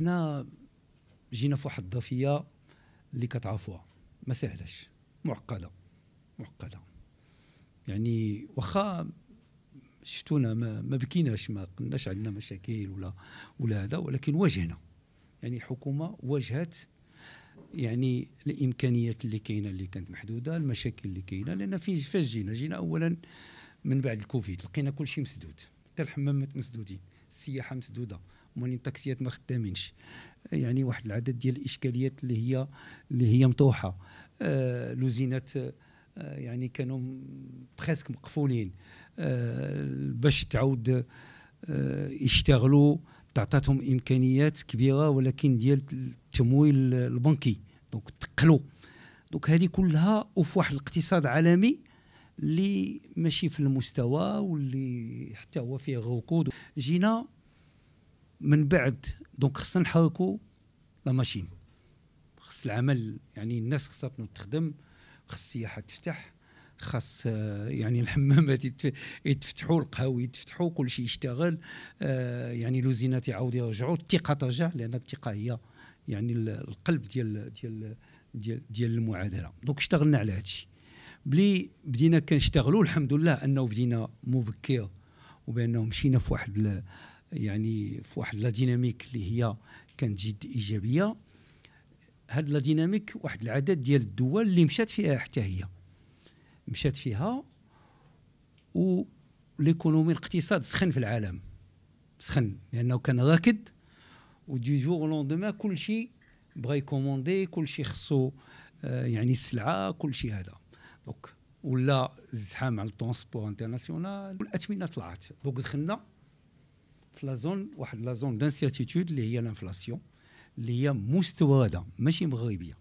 احنا جينا في واحد الضفيه اللي كتعرفوها ما سهلاش معقده معقده يعني واخا شفتونا ما, ما بكيناش ما قلناش عندنا مشاكل ولا ولا هذا ولكن واجهنا يعني حكومه واجهت يعني الامكانيات اللي كاينه اللي كانت محدوده المشاكل اللي كاينه لان فاش جينا جينا اولا من بعد الكوفيد لقينا كل شيء مسدود حتى الحمامات مسدودين السياحه مسدوده مولين الطاكسيات ما خدامينش يعني واحد العدد ديال الاشكاليات اللي هي اللي هي مطوحه آه، لوزينات آه، يعني كانوا بريسك مقفولين آه، باش تعاود يشتغلوا تعطاتهم امكانيات كبيره ولكن ديال التمويل البنكي دونك تقلوا دونك هذه كلها وفي واحد الاقتصاد عالمي اللي ماشي في المستوى واللي حتى هو فيه ركود جينا من بعد دونك خصنا نحركوا لا ماشين خص العمل يعني الناس خصها تخدم خص السياحه تفتح خاص آه، يعني الحمامات يتفتحوا القهاوي يتفتحوا كل شيء يشتغل آه، يعني لوزينات يعاودوا يرجعوا الثقه ترجع لان الثقه هي يعني القلب ديال ديال ديال ديال المعادله دونك اشتغلنا على هذا الشيء بلي بدينا كنشتغلوا الحمد لله انه بدينا مبكر وبانه مشينا في واحد يعني في واحد لا ديناميك اللي هي كانت جد ايجابيه هاد لا ديناميك واحد العدد ديال الدول اللي مشات فيها حتى هي مشات فيها و ليكونومي الاقتصاد سخن في العالم سخن لانه كان راكد ودي جور لوندوما كل شيء بغا يكوموندي كل شيء خصو آه، يعني السلعه كل شيء هذا دونك ولا الزحام على الترونسبور انترناسيونال والاثمنه طلعت دونك دخلنا لا زون واحد لا زون دانسياتيتود اللي هي الانفلاسيون اللي هي مستورده ماشي مغربيه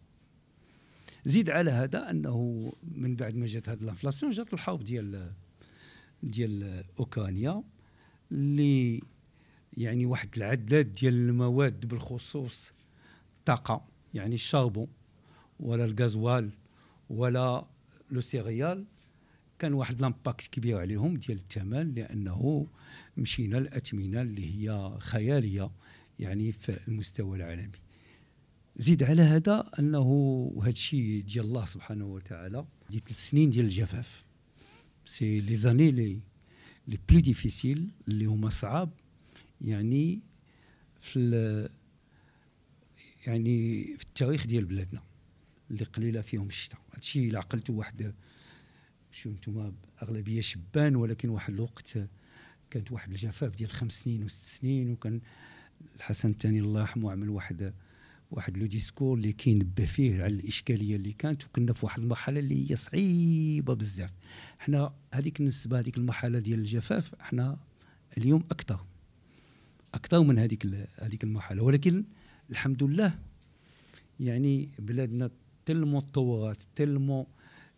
زيد على هذا انه من بعد ما جات هذه الانفلاسيون جات الحرب ديال ديال اوكرانيا اللي يعني واحد العداد ديال المواد بالخصوص الطاقه يعني الشاربون ولا الغازوال ولا لو سيريال كان واحد لامباكت كبير عليهم ديال الثمن لانه مشينا لاثمنه اللي هي خياليه يعني في المستوى العالمي زيد على هذا انه هذا الشيء ديال الله سبحانه وتعالى دي ثلاث سنين ديال الجفاف سي لي زاني لي لي بلو ديفيسيل اللي هما صعاب يعني في يعني في التاريخ ديال بلادنا اللي قليله فيهم الشتاء هادشي الا عقلتو واحد شو انتم اغلبيه شبان ولكن واحد الوقت كانت واحد الجفاف ديال خمس سنين وست سنين وكان الحسن الثاني الله يرحمه عمل واحد واحد لو ديسكور اللي كينبه فيه على الاشكاليه اللي كانت وكنا في واحد المرحله اللي هي صعيبه بزاف حنا هذيك النسبه هذيك المرحله ديال الجفاف حنا اليوم اكثر اكثر من هذيك هذيك المرحله ولكن الحمد لله يعني بلادنا تلمو تطورات تلمو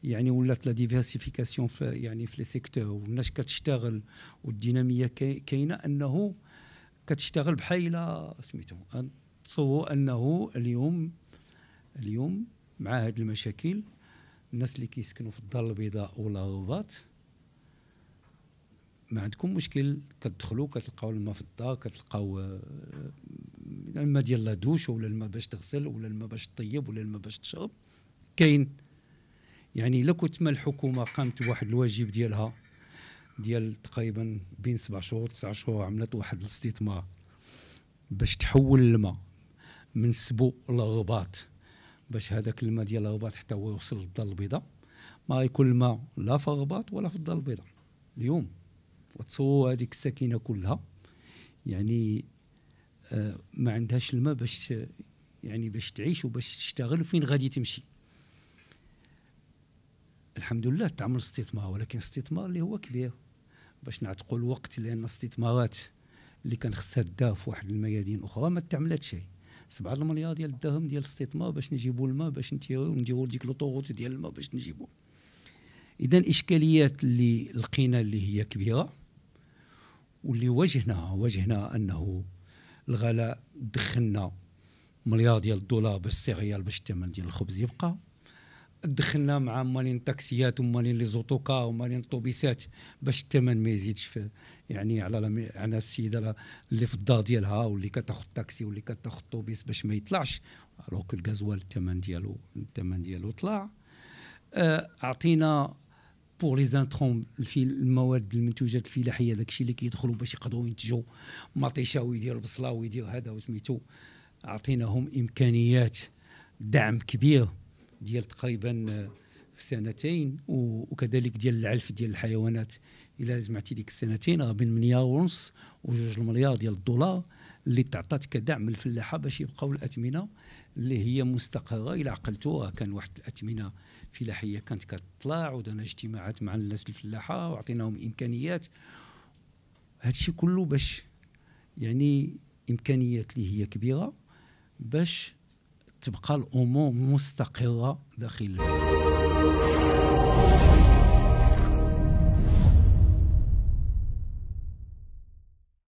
يعني ولات لا ديفيرسيفيكاسيون في يعني في لي سيكتور والناس كتشتغل والديناميه كاينه انه كتشتغل بحال سميتو تصوروا انه اليوم اليوم مع هاد المشاكل الناس اللي كيسكنوا في الدار البيضاء ولا غوبات ما عندكم مشكل كتدخلوا كتلقاو الماء في الدار كتلقاو آه، الماء ديال لا دوش ولا الماء باش تغسل ولا الماء باش تطيب ولا الماء باش تشرب كاين يعني لو كنت ما الحكومه قامت بواحد الواجب ديالها ديال تقريبا بين سبع شهور تسع شهور عملت واحد الاستثمار باش تحول الماء من سبو لغباط باش هذاك الماء ديال الرباط حتى هو يوصل للدار البيضاء ما يكون الماء لا في الرباط ولا في الدار البيضاء اليوم وتصور هذيك السكينه كلها يعني آه ما عندهاش الماء باش يعني باش تعيش وباش تشتغل وفين غادي تمشي الحمد لله تعمل استثمار ولكن استثمار اللي هو كبير باش نعتقوا الوقت لان الاستثمارات اللي كان خصها الدار في واحد الميادين اخرى ما تعملت شيء سبعة المليار ديال الدرهم ديال الاستثمار باش نجيبوا الماء باش نتيريو نديروا ديك لوطوغوت ديال الماء باش نجيبوا اذا الاشكاليات اللي لقينا اللي هي كبيره واللي واجهناها واجهنا انه الغلاء دخلنا مليار ديال الدولار بالسيريال باش الثمن ديال الخبز يبقى دخلنا مع مالين التاكسيات ومالين لي زوطوكا ومالين الطوبيسات باش الثمن ما يزيدش في يعني على على السيده اللي في الدار ديالها واللي كتاخذ تاكسي واللي كتاخذ الطوبيس باش ما يطلعش الوغ الغازوال الثمن ديالو الثمن ديالو طلع آه، اعطينا بور لي زانترون المواد المنتوجات الفلاحيه داكشي اللي كيدخلوا باش يقدروا ينتجوا مطيشه ويدير البصله ويدير هذا وسميتو اعطيناهم امكانيات دعم كبير ديال تقريبا آه، في سنتين وكذلك ديال العلف ديال الحيوانات الى جمعتي ديك السنتين راه بين 8 ونص وجوج المليار ديال الدولار اللي تعطات كدعم للفلاحه باش يبقاو الاثمنه اللي هي مستقره الى عقلتوها كان واحد الاثمنه فلاحيه كانت كتطلع ودرنا اجتماعات مع الناس الفلاحه وعطيناهم امكانيات هادشي كله باش يعني امكانيات اللي هي كبيره باش تبقى الامور مستقره داخل البلد